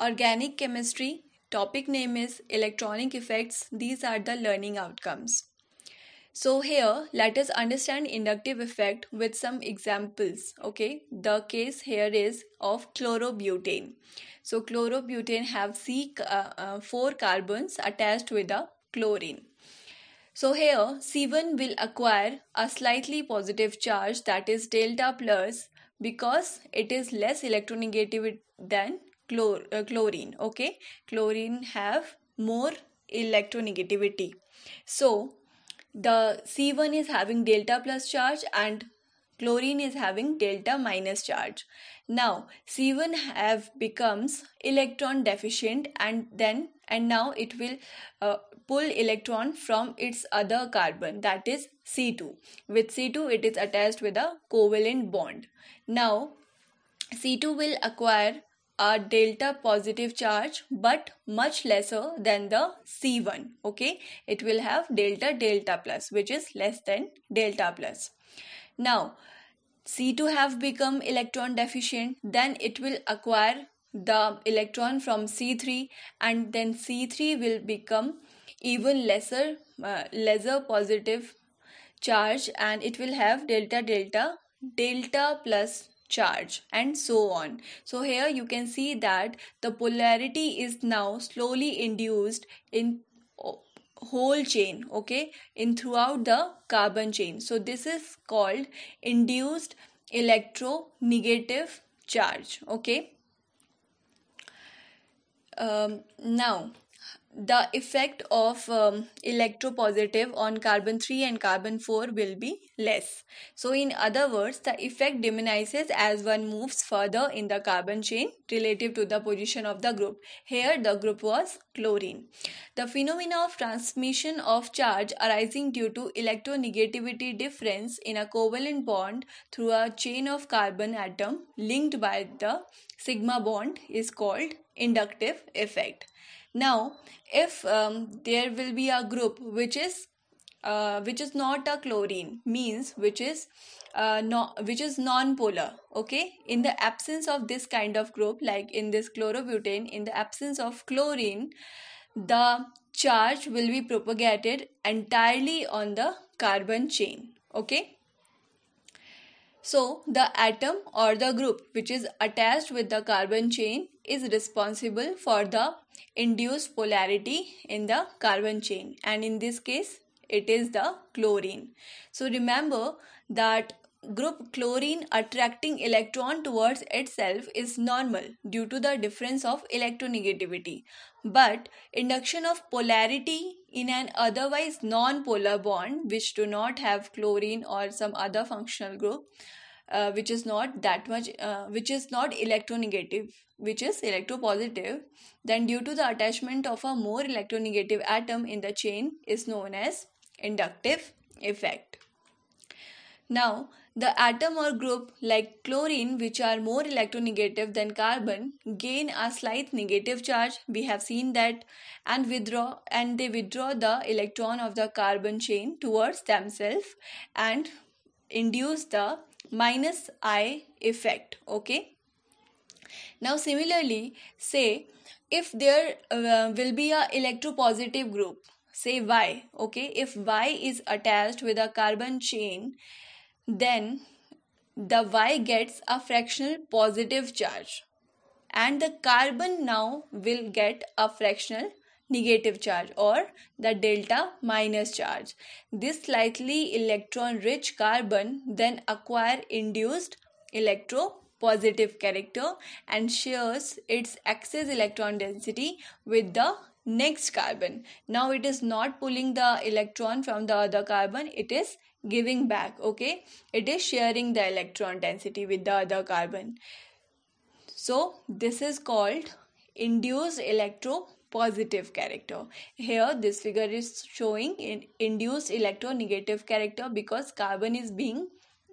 Organic chemistry, topic name is electronic effects. These are the learning outcomes. So here let us understand inductive effect with some examples. Okay, the case here is of chlorobutane. So chlorobutane have C, uh, uh, four carbons attached with a chlorine. So here C1 will acquire a slightly positive charge that is delta plus because it is less electronegative than chlor uh, chlorine okay chlorine have more electronegativity so the c1 is having delta plus charge and chlorine is having delta minus charge now c1 have becomes electron deficient and then and now it will uh, pull electron from its other carbon that is c2 with c2 it is attached with a covalent bond now c2 will acquire a delta positive charge but much lesser than the C1. Okay, it will have delta delta plus which is less than delta plus. Now, C2 have become electron deficient then it will acquire the electron from C3 and then C3 will become even lesser uh, lesser positive charge and it will have delta delta delta plus charge and so on. So here you can see that the polarity is now slowly induced in whole chain okay in throughout the carbon chain so this is called induced electronegative charge okay um, now the effect of um, electropositive on carbon 3 and carbon 4 will be less. So in other words, the effect diminishes as one moves further in the carbon chain relative to the position of the group. Here the group was chlorine. The phenomena of transmission of charge arising due to electronegativity difference in a covalent bond through a chain of carbon atom linked by the sigma bond is called inductive effect. Now, if um, there will be a group which is uh, which is not a chlorine means which is uh, no, which is non-polar okay in the absence of this kind of group like in this chlorobutane in the absence of chlorine the charge will be propagated entirely on the carbon chain okay so, the atom or the group which is attached with the carbon chain is responsible for the induced polarity in the carbon chain and in this case it is the chlorine. So, remember that group chlorine attracting electron towards itself is normal due to the difference of electronegativity but induction of polarity in an otherwise non-polar bond which do not have chlorine or some other functional group uh, which is not that much uh, which is not electronegative which is electropositive then due to the attachment of a more electronegative atom in the chain is known as inductive effect now the atom or group like chlorine, which are more electronegative than carbon, gain a slight negative charge. We have seen that and withdraw and they withdraw the electron of the carbon chain towards themselves and induce the minus I effect. Okay. Now similarly, say if there uh, will be a electropositive group, say Y. Okay. If Y is attached with a carbon chain then the y gets a fractional positive charge and the carbon now will get a fractional negative charge or the delta minus charge. This slightly electron rich carbon then acquire induced electro-positive character and shares its excess electron density with the next carbon. Now it is not pulling the electron from the other carbon, it is giving back okay it is sharing the electron density with the other carbon so this is called induced electropositive character here this figure is showing in induced electronegative character because carbon is being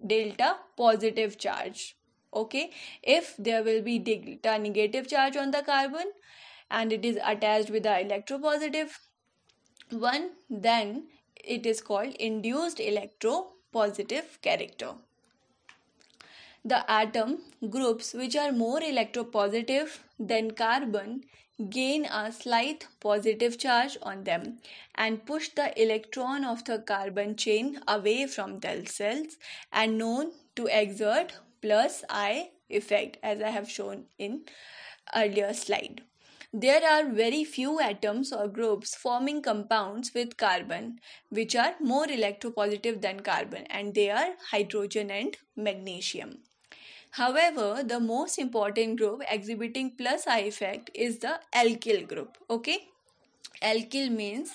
delta positive charge okay if there will be delta negative charge on the carbon and it is attached with the electropositive one then it is called induced electropositive character. The atom groups which are more electropositive than carbon gain a slight positive charge on them and push the electron of the carbon chain away from the cells and known to exert plus I effect as I have shown in earlier slide. There are very few atoms or groups forming compounds with carbon, which are more electropositive than carbon, and they are hydrogen and magnesium. However, the most important group exhibiting plus I effect is the alkyl group. Okay alkyl means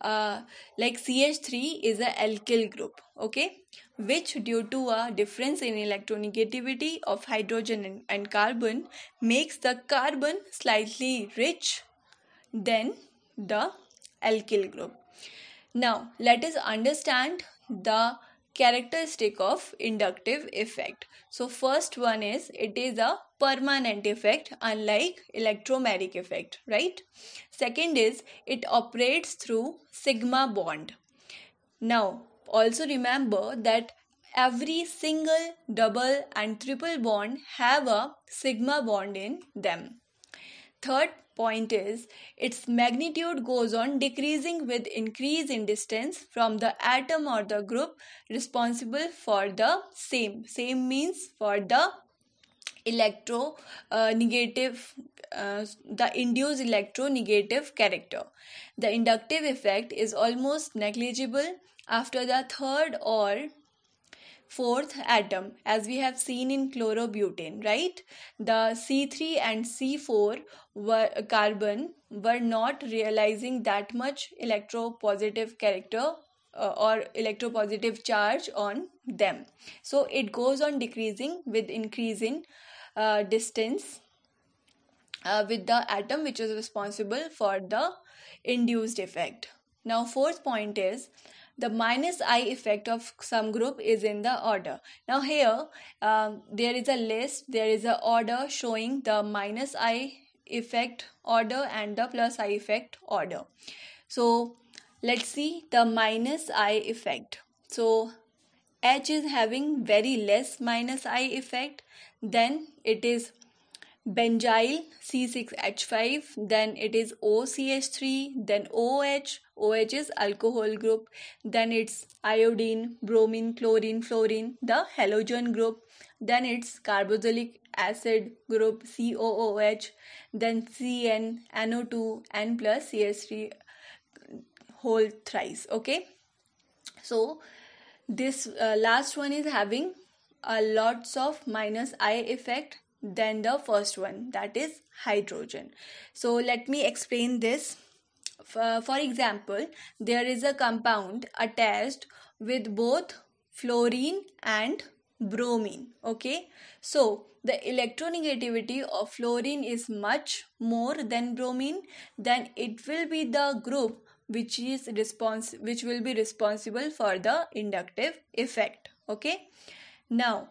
uh, like CH3 is a alkyl group okay which due to a difference in electronegativity of hydrogen and, and carbon makes the carbon slightly rich than the alkyl group now let us understand the characteristic of inductive effect. So first one is it is a permanent effect unlike electromagnetic effect, right? Second is it operates through sigma bond. Now also remember that every single double and triple bond have a sigma bond in them. Third point is its magnitude goes on decreasing with increase in distance from the atom or the group responsible for the same same means for the electro uh, negative uh, the induced electronegative character the inductive effect is almost negligible after the third or fourth atom as we have seen in chlorobutane, right? The C3 and C4 were, carbon were not realizing that much electropositive character uh, or electropositive charge on them. So it goes on decreasing with increase in uh, distance uh, with the atom which is responsible for the induced effect. Now fourth point is the minus i effect of some group is in the order. Now here um, there is a list, there is a order showing the minus i effect order and the plus i effect order. So let's see the minus i effect. So H is having very less minus i effect, then it is benzyl C6H5, then it is OCH3, then OH, OH's alcohol group, then it's iodine, bromine, chlorine, fluorine, the halogen group, then it's carboxylic acid group COOH, then CN, NO2, N plus cs 3 whole thrice. Okay, so this uh, last one is having a lots of minus I effect than the first one that is hydrogen. So let me explain this. For, for example, there is a compound attached with both fluorine and bromine okay so the electronegativity of fluorine is much more than bromine then it will be the group which is response which will be responsible for the inductive effect okay now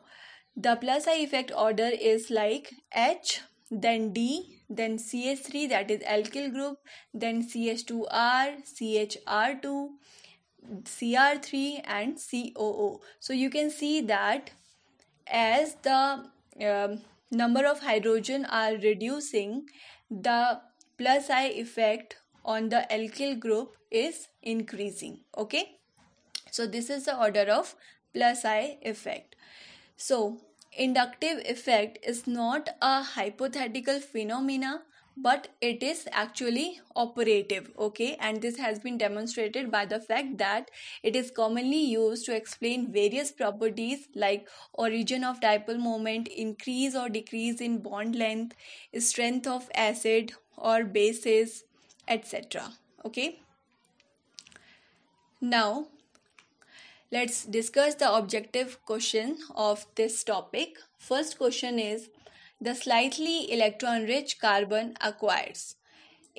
the plus i effect order is like h then D, then CH3 that is alkyl group, then CH2R, CHR2, CR3 and COO. So you can see that as the um, number of hydrogen are reducing, the plus I effect on the alkyl group is increasing. Okay. So this is the order of plus I effect. So inductive effect is not a hypothetical phenomena but it is actually operative okay and this has been demonstrated by the fact that it is commonly used to explain various properties like origin of dipole moment increase or decrease in bond length strength of acid or bases etc okay now Let's discuss the objective question of this topic. First question is the slightly electron rich carbon acquires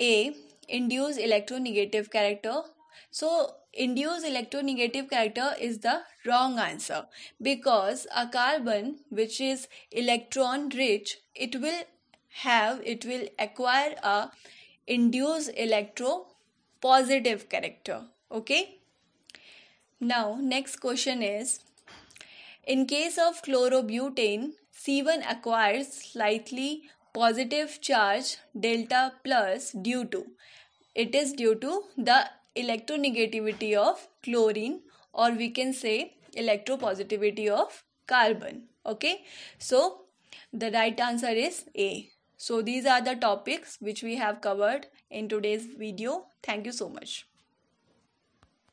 A. Induce electronegative character. So, induce electronegative character is the wrong answer because a carbon which is electron rich it will have it will acquire a induce electro positive character okay now, next question is In case of chlorobutane, C1 acquires slightly positive charge delta plus due to it is due to the electronegativity of chlorine or we can say electropositivity of carbon okay so the right answer is a so these are the topics which we have covered in today's video thank you so much